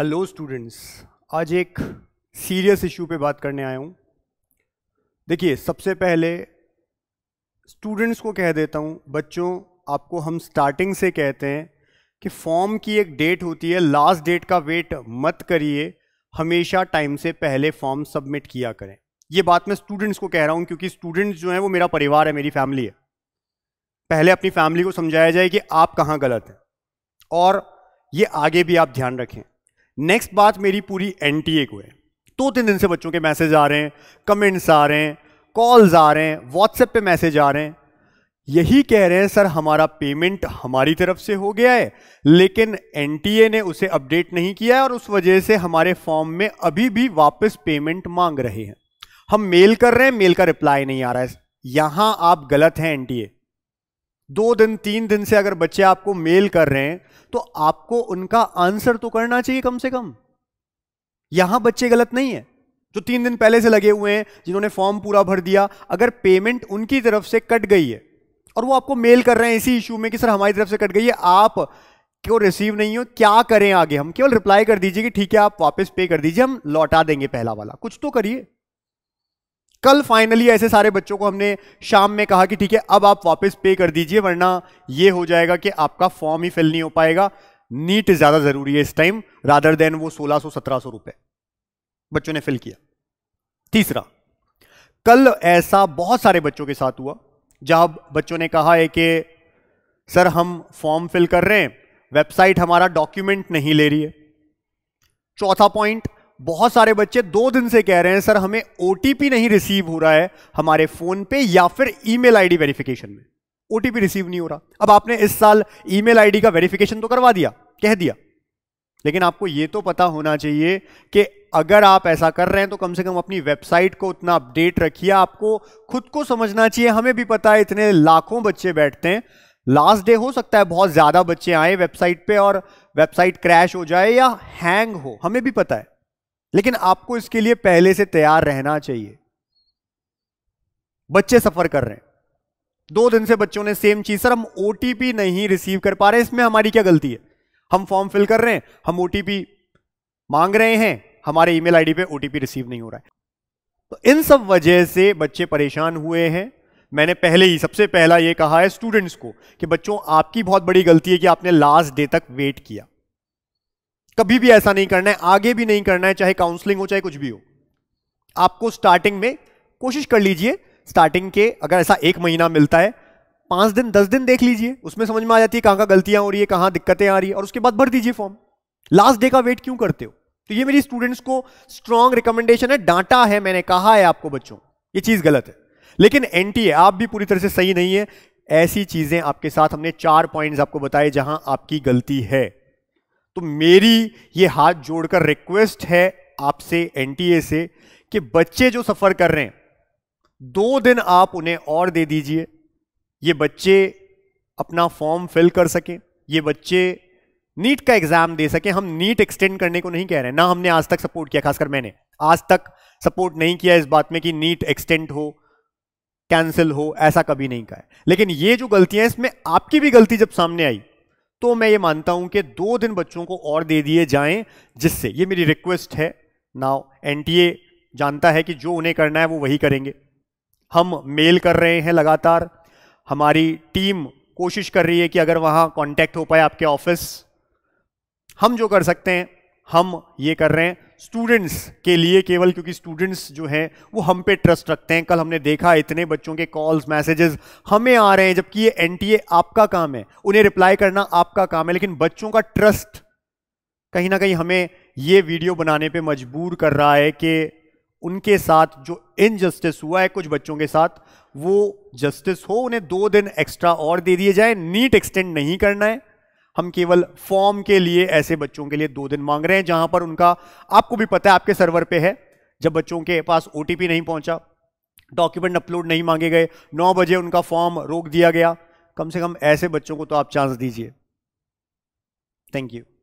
hello students आज एक serious issue पे बात करने आया हूँ देखिए सबसे पहले स्टूडेंट्स को कह देता हूँ बच्चों आपको हम स्टार्टिंग से कहते हैं कि फॉर्म की एक डेट होती है लास्ट डेट का वेट मत करिए हमेशा टाइम से पहले फॉर्म सबमिट किया करें ये बात मैं स्टूडेंट्स को कह रहा हूँ क्योंकि स्टूडेंट्स जो हैं वो मेरा परिवार है मेरी फैमिली है पहले अपनी फैमिली को समझाया जाए कि आप कहाँ गलत हैं और ये आगे भी आप ध्यान रखें नेक्स्ट बात मेरी पूरी ए को है दो तीन दिन से बच्चों के मैसेज आ रहे हैं कमेंट्स आ रहे हैं कॉल्स आ रहे हैं व्हाट्सएप पे मैसेज आ रहे हैं यही कह रहे हैं सर हमारा पेमेंट हमारी तरफ से हो गया है लेकिन ए ने उसे अपडेट नहीं किया है और उस वजह से हमारे फॉर्म में अभी भी वापस पेमेंट मांग रहे हैं हम मेल कर रहे हैं मेल का रिप्लाई नहीं आ रहा है यहाँ आप गलत हैं ए दो दिन तीन दिन से अगर बच्चे आपको मेल कर रहे हैं तो आपको उनका आंसर तो करना चाहिए कम से कम यहां बच्चे गलत नहीं है जो तीन दिन पहले से लगे हुए हैं जिन्होंने फॉर्म पूरा भर दिया अगर पेमेंट उनकी तरफ से कट गई है और वो आपको मेल कर रहे हैं इसी इश्यू में कि सर हमारी तरफ से कट गई है आप क्यों रिसीव नहीं हो क्या करें आगे हम केवल रिप्लाई कर दीजिए कि ठीक है आप वापस पे कर दीजिए हम लौटा देंगे पहला वाला कुछ तो करिए कल फाइनली ऐसे सारे बच्चों को हमने शाम में कहा कि ठीक है अब आप वापस पे कर दीजिए वरना ये हो जाएगा कि आपका फॉर्म ही फिल नहीं हो पाएगा नीट ज़्यादा ज़रूरी है इस टाइम रादर देन वो सोलह सो सत्रह सौ बच्चों ने फिल किया तीसरा कल ऐसा बहुत सारे बच्चों के साथ हुआ जहां बच्चों ने कहा है कि सर हम फॉर्म फिल कर रहे हैं वेबसाइट हमारा डॉक्यूमेंट नहीं ले रही है चौथा पॉइंट बहुत सारे बच्चे दो दिन से कह रहे हैं सर हमें ओ नहीं रिसीव हो रहा है हमारे फ़ोन पे या फिर ईमेल आईडी वेरिफिकेशन में ओ रिसीव नहीं हो रहा अब आपने इस साल ईमेल आईडी का वेरिफिकेशन तो करवा दिया कह दिया लेकिन आपको यह तो पता होना चाहिए कि अगर आप ऐसा कर रहे हैं तो कम से कम अपनी वेबसाइट को उतना अपडेट रखिए आपको खुद को समझना चाहिए हमें भी पता है इतने लाखों बच्चे बैठते हैं लास्ट डे हो सकता है बहुत ज़्यादा बच्चे आए वेबसाइट पे और वेबसाइट क्रैश हो जाए या हैंग हो हमें भी पता है लेकिन आपको इसके लिए पहले से तैयार रहना चाहिए बच्चे सफर कर रहे हैं दो दिन से बच्चों ने सेम चीज सर हम ओटीपी नहीं रिसीव कर पा रहे इसमें हमारी क्या गलती है हम फॉर्म फिल कर रहे हैं हम ओटीपी मांग रहे हैं हमारे ईमेल आईडी पे ओटीपी रिसीव नहीं हो रहा है तो इन सब वजह से बच्चे परेशान हुए हैं मैंने पहले ही सबसे पहला ये कहा है स्टूडेंट्स को कि बच्चों आपकी बहुत बड़ी गलती है कि आपने लास्ट डे तक वेट किया कभी भी ऐसा नहीं करना है आगे भी नहीं करना है चाहे काउंसलिंग हो चाहे कुछ भी हो आपको स्टार्टिंग में कोशिश कर लीजिए स्टार्टिंग के अगर ऐसा एक महीना मिलता है पांच दिन दस दिन देख लीजिए उसमें समझ में आ जाती है कहाँ का गलतियां हो रही है कहां दिक्कतें आ रही है और उसके बाद भर दीजिए फॉर्म लास्ट डे का वेट क्यों करते हो तो ये मेरी स्टूडेंट्स को स्ट्रांग रिकमेंडेशन है डांटा है मैंने कहा है आपको बच्चों ये चीज गलत है लेकिन एंटी है आप भी पूरी तरह से सही नहीं है ऐसी चीजें आपके साथ हमने चार पॉइंट्स आपको बताए जहां आपकी गलती है तो मेरी ये हाथ जोड़कर रिक्वेस्ट है आपसे एनटीए से कि बच्चे जो सफ़र कर रहे हैं दो दिन आप उन्हें और दे दीजिए ये बच्चे अपना फॉर्म फिल कर सकें ये बच्चे नीट का एग्ज़ाम दे सकें हम नीट एक्सटेंड करने को नहीं कह रहे हैं ना हमने आज तक सपोर्ट किया खासकर मैंने आज तक सपोर्ट नहीं किया इस बात में कि नीट एक्सटेंड हो कैंसिल हो ऐसा कभी नहीं कहा लेकिन ये जो गलतियां इसमें आपकी भी गलती जब सामने आई तो मैं ये मानता हूं कि दो दिन बच्चों को और दे दिए जाएं जिससे ये मेरी रिक्वेस्ट है नाउ एनटीए जानता है कि जो उन्हें करना है वो वही करेंगे हम मेल कर रहे हैं लगातार हमारी टीम कोशिश कर रही है कि अगर वहां कॉन्टेक्ट हो पाए आपके ऑफिस हम जो कर सकते हैं हम ये कर रहे हैं स्टूडेंट्स के लिए केवल क्योंकि स्टूडेंट्स जो हैं वो हम पे ट्रस्ट रखते हैं कल हमने देखा इतने बच्चों के कॉल्स मैसेजेस हमें आ रहे हैं जबकि ये एनटीए आपका काम है उन्हें रिप्लाई करना आपका काम है लेकिन बच्चों का ट्रस्ट कहीं ना कहीं हमें ये वीडियो बनाने पे मजबूर कर रहा है कि उनके साथ जो इनजस्टिस हुआ है कुछ बच्चों के साथ वो जस्टिस हो उन्हें दो दिन एक्स्ट्रा और दे दिए जाए नीट एक्सटेंड नहीं करना है हम केवल फॉर्म के लिए ऐसे बच्चों के लिए दो दिन मांग रहे हैं जहां पर उनका आपको भी पता है आपके सर्वर पे है जब बच्चों के पास ओ नहीं पहुंचा डॉक्यूमेंट अपलोड नहीं मांगे गए नौ बजे उनका फॉर्म रोक दिया गया कम से कम ऐसे बच्चों को तो आप चांस दीजिए थैंक यू